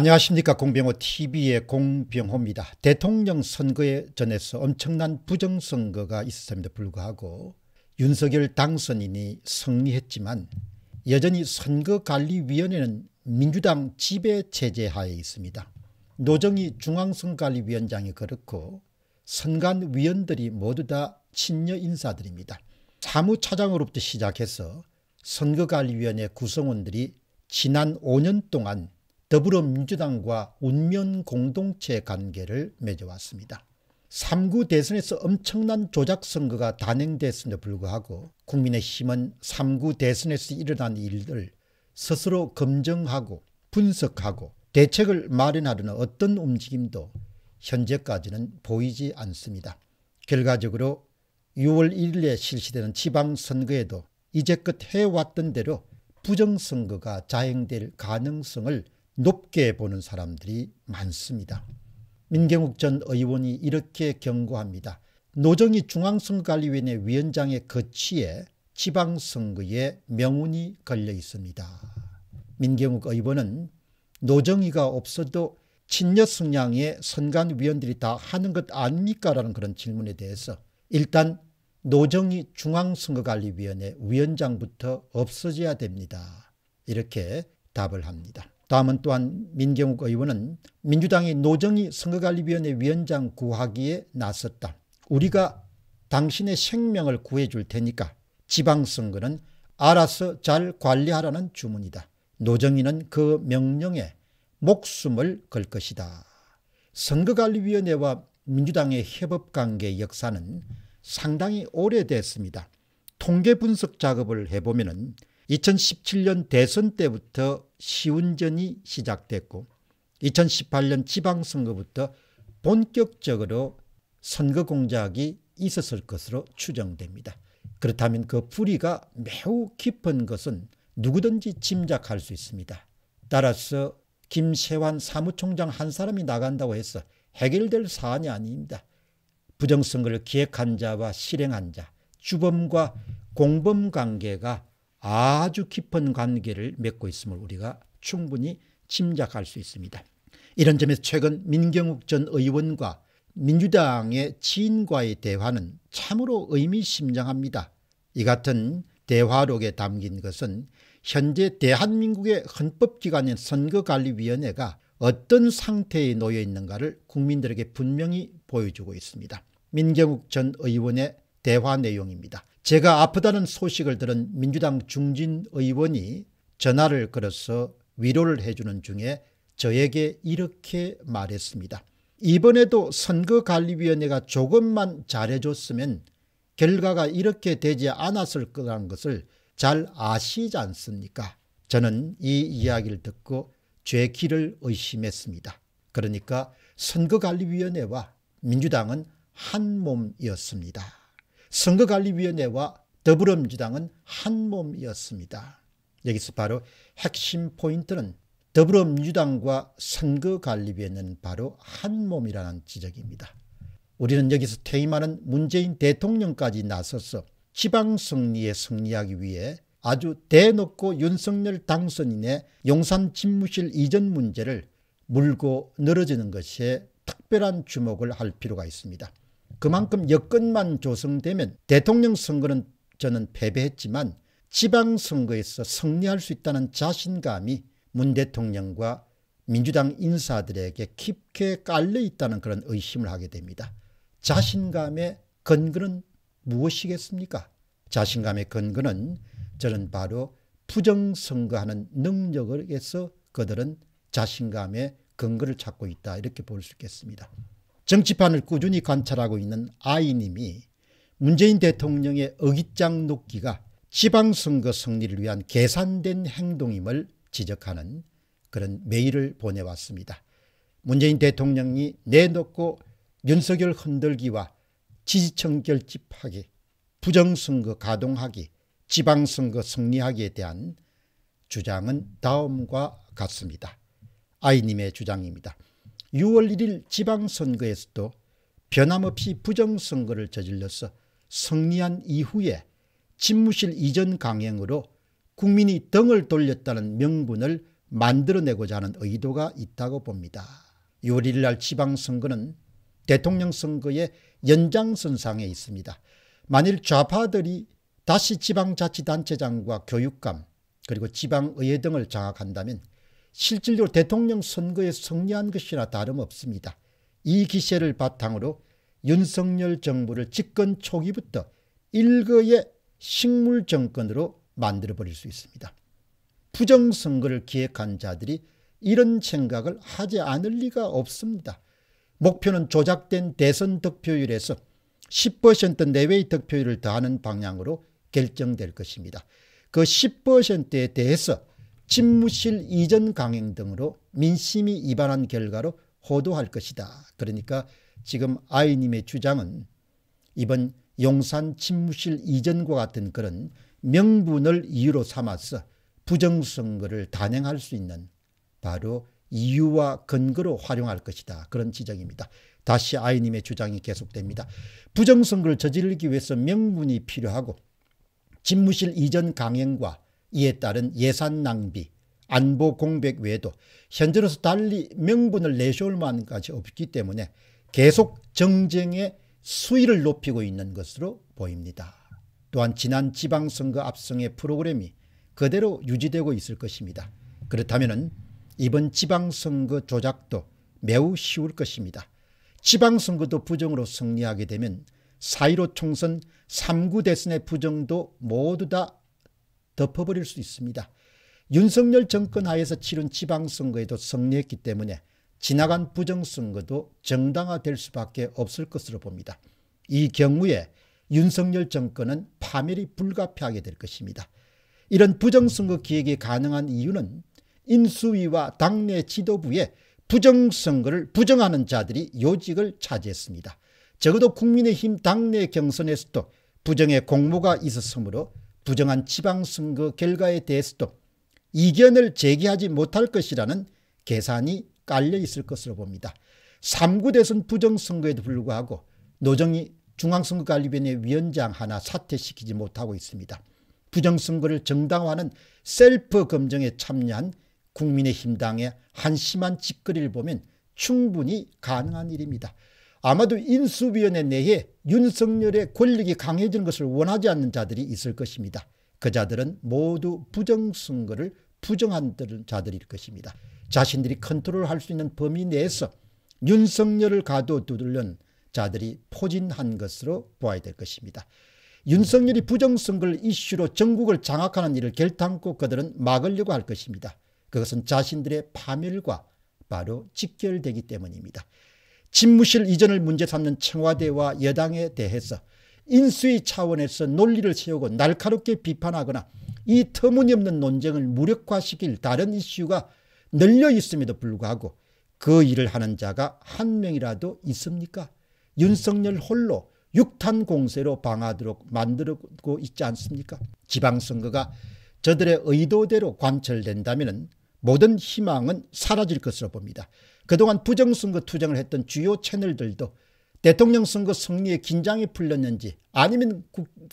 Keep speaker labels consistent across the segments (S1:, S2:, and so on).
S1: 안녕하십니까 공병호TV의 공병호입니다. 대통령 선거에 전해서 엄청난 부정선거가 있었음에도 불구하고 윤석열 당선인이 승리했지만 여전히 선거관리위원회는 민주당 지배체제 하에 있습니다. 노정희 중앙선관리위원장이 그렇고 선관위원들이 모두 다 친여 인사들입니다. 사무차장으로부터 시작해서 선거관리위원회 구성원들이 지난 5년 동안 더불어민주당과 운면 공동체 관계를 맺어왔습니다. 3구 대선에서 엄청난 조작 선거가 단행됐음에도 불구하고 국민의힘은 3구 대선에서 일어난 일들 스스로 검증하고 분석하고 대책을 마련하려는 어떤 움직임도 현재까지는 보이지 않습니다. 결과적으로 6월 1일에 실시되는 지방선거에도 이제껏 해왔던 대로 부정선거가 자행될 가능성을 높게 보는 사람들이 많습니다. 민경욱 전 의원이 이렇게 경고합니다. 노정희 중앙선거관리위원회 위원장의 거취에 지방선거의 명운이 걸려 있습니다. 민경욱 의원은 노정희가 없어도 친녀 성향의 선관위원들이 다 하는 것 아닙니까? 라는 그런 질문에 대해서 일단 노정희 중앙선거관리위원회 위원장부터 없어져야 됩니다. 이렇게 답을 합니다. 다음은 또한 민경욱 의원은 민주당이 노정희 선거관리위원회 위원장 구하기에 나섰다. 우리가 당신의 생명을 구해줄 테니까 지방선거는 알아서 잘 관리하라는 주문이다. 노정희는 그 명령에 목숨을 걸 것이다. 선거관리위원회와 민주당의 협업관계 역사는 상당히 오래됐습니다. 통계 분석 작업을 해보면 은 2017년 대선 때부터 시운전이 시작됐고 2018년 지방선거부터 본격적으로 선거 공작이 있었을 것으로 추정됩니다. 그렇다면 그 뿌리가 매우 깊은 것은 누구든지 짐작할 수 있습니다. 따라서 김세환 사무총장 한 사람이 나간다고 해서 해결될 사안이 아닙니다. 부정선거를 기획한 자와 실행한 자, 주범과 공범 관계가 아주 깊은 관계를 맺고 있음을 우리가 충분히 짐작할 수 있습니다. 이런 점에서 최근 민경욱 전 의원과 민주당의 지인과의 대화는 참으로 의미심장합니다. 이 같은 대화록에 담긴 것은 현재 대한민국의 헌법기관인 선거관리위원회가 어떤 상태에 놓여 있는가를 국민들에게 분명히 보여주고 있습니다. 민경욱 전 의원의 대화 내용입니다. 제가 아프다는 소식을 들은 민주당 중진 의원이 전화를 걸어서 위로를 해주는 중에 저에게 이렇게 말했습니다. 이번에도 선거관리위원회가 조금만 잘해줬으면 결과가 이렇게 되지 않았을 거란 것을 잘 아시지 않습니까? 저는 이 이야기를 듣고 죄 길을 의심했습니다. 그러니까 선거관리위원회와 민주당은 한 몸이었습니다. 선거관리위원회와 더불어민주당은 한 몸이었습니다. 여기서 바로 핵심 포인트는 더불어민주당과 선거관리위원회는 바로 한 몸이라는 지적입니다. 우리는 여기서 퇴임하는 문재인 대통령까지 나서서 지방 승리에 승리하기 위해 아주 대놓고 윤석열 당선인의 용산 집무실 이전 문제를 물고 늘어지는 것에 특별한 주목을 할 필요가 있습니다. 그만큼 여건만 조성되면 대통령 선거는 저는 패배했지만 지방선거에서 승리할 수 있다는 자신감이 문 대통령과 민주당 인사들에게 깊게 깔려 있다는 그런 의심을 하게 됩니다. 자신감의 근거는 무엇이겠습니까? 자신감의 근거는 저는 바로 부정선거하는 능력에서 그들은 자신감의 근거를 찾고 있다 이렇게 볼 수 있겠습니다. 정치판을 꾸준히 관찰하고 있는 아이님이 문재인 대통령의 어깃장 놓기가 지방선거 승리를 위한 계산된 행동임을 지적하는 그런 메일을 보내왔습니다. 문재인 대통령이 내놓고 윤석열 흔들기와 지지층 결집하기, 부정선거 가동하기, 지방선거 승리하기에 대한 주장은 다음과 같습니다. 아이님의 주장입니다. 6월 1일 지방선거에서도 변함없이 부정선거를 저질러서 승리한 이후에 집무실 이전 강행으로 국민이 등을 돌렸다는 명분을 만들어내고자 하는 의도가 있다고 봅니다. 6월 1일 날 지방선거는 대통령 선거의 연장선상에 있습니다. 만일 좌파들이 다시 지방자치단체장과 교육감 그리고 지방의회 등을 장악한다면 실질적으로 대통령 선거에 승리한 것이나 다름없습니다. 이 기세를 바탕으로 윤석열 정부를 집권 초기부터 일거의 식물 정권으로 만들어버릴 수 있습니다. 부정선거를 기획한 자들이 이런 생각을 하지 않을 리가 없습니다. 목표는 조작된 대선 득표율에서 10% 내외의 득표율을 더하는 방향으로 결정될 것입니다. 그 10%에 대해서 집무실 이전 강행 등으로 민심이 이반한 결과로 호도할 것이다. 그러니까 지금 아이님의 주장은 이번 용산 집무실 이전과 같은 그런 명분을 이유로 삼아서 부정선거를 단행할 수 있는 바로 이유와 근거로 활용할 것이다. 그런 지적입니다. 다시 아이님의 주장이 계속됩니다. 부정선거를 저지르기 위해서 명분이 필요하고 집무실 이전 강행과 이에 따른 예산 낭비, 안보 공백 외에도 현재로서 달리 명분을 내세울 만한 것이 없기 때문에 계속 정쟁의 수위를 높이고 있는 것으로 보입니다. 또한 지난 지방선거 압승의 프로그램이 그대로 유지되고 있을 것입니다. 그렇다면 이번 지방선거 조작도 매우 쉬울 것입니다. 지방선거도 부정으로 승리하게 되면 4.15 총선 3구 대선의 부정도 모두 다 덮어버릴 수 있습니다. 윤석열 정권 하에서 치른 지방선거에도 승리했기 때문에 지나간 부정선거도 정당화될 수밖에 없을 것으로 봅니다. 이 경우에 윤석열 정권은 파멸이 불가피하게 될 것입니다. 이런 부정선거 기획이 가능한 이유는 인수위와 당내 지도부의 부정선거를 부정하는 자들이 요직을 차지했습니다. 적어도 국민의힘 당내 경선에서도 부정의 공모가 있었으므로 부정한 지방선거 그 결과에 대해서도 이견을 제기하지 못할 것이라는 계산이 깔려 있을 것으로 봅니다. 3구 대선 부정선거에도 불구하고 노정이 중앙선거관리위원회 위원장 하나 사퇴시키지 못하고 있습니다. 부정선거를 정당화하는 셀프 검증에 참여한 국민의힘당의 한심한 짓거리를 보면 충분히 가능한 일입니다. 아마도 인수위원회 내에 윤석열의 권력이 강해지는 것을 원하지 않는 자들이 있을 것입니다. 그 자들은 모두 부정선거를 부정한 자들일 것입니다. 자신들이 컨트롤할 수 있는 범위 내에서 윤석열을 가둬두는 자들이 포진한 것으로 보아야 될 것입니다. 윤석열이 부정선거를 이슈로 전국을 장악하는 일을 결단코 그들은 막으려고 할 것입니다. 그것은 자신들의 파멸과 바로 직결되기 때문입니다. 집무실 이전을 문제 삼는 청와대와 여당에 대해서 인수위 차원에서 논리를 세우고 날카롭게 비판하거나 이 터무니없는 논쟁을 무력화시킬 다른 이슈가 늘려 있음에도 불구하고 그 일을 하는 자가 한 명이라도 있습니까? 윤석열 홀로 육탄 공세로 방하도록 만들고 있지 않습니까? 지방선거가 저들의 의도대로 관철된다면 모든 희망은 사라질 것으로 봅니다. 그동안 부정선거 투쟁을 했던 주요 채널들도 대통령 선거 승리에 긴장이 풀렸는지 아니면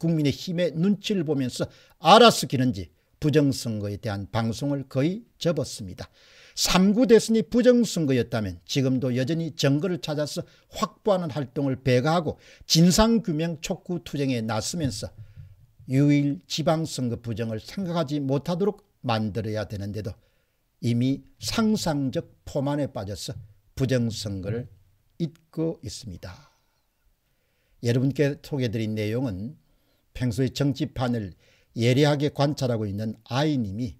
S1: 국민의 힘의 눈치를 보면서 알아서 기는지 부정선거에 대한 방송을 거의 접었습니다. 3구 대선이 부정선거였다면 지금도 여전히 정거를 찾아서 확보하는 활동을 배가하고 진상규명 촉구 투쟁에 나서면서 유일 지방선거 부정을 생각하지 못하도록 만들어야 되는데도 이미 상상적 포만에 빠져서 부정선거를 잊고 있습니다. 여러분께 소개드린 내용은 평소의 정치판을 예리하게 관찰하고 있는 아이님이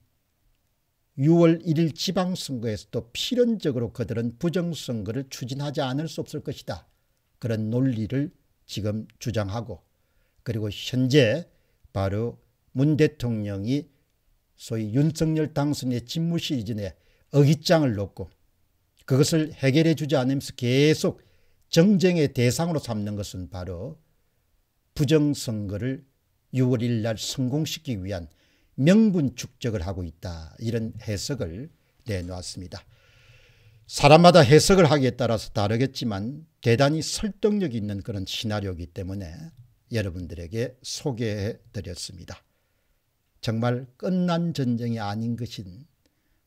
S1: 6월 1일 지방선거에서도 필연적으로 그들은 부정선거를 추진하지 않을 수 없을 것이다. 그런 논리를 지금 주장하고 그리고 현재 바로 문 대통령이 소위 윤석열 당선의 집무실 이전에 어깃장을 놓고 그것을 해결해 주지 않으면서 계속 정쟁의 대상으로 삼는 것은 바로 부정선거를 6월 1일 날 성공시키기 위한 명분 축적을 하고 있다. 이런 해석을 내놓았습니다. 사람마다 해석을 하기에 따라서 다르겠지만 대단히 설득력 있는 그런 시나리오이기 때문에 여러분들에게 소개해 드렸습니다. 정말 끝난 전쟁이 아닌 것인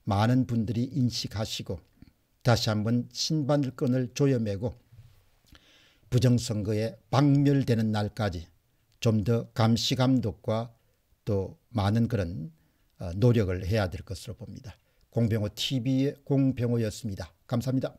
S1: 많은 분들이 인식하시고 다시 한번 신반을끈을 조여매고 부정선거에 박멸되는 날까지 좀 더 감시감독과 또 많은 그런 어, 노력을 해야 될 것으로 봅니다. 공병호TV의 공병호였습니다. 감사합니다.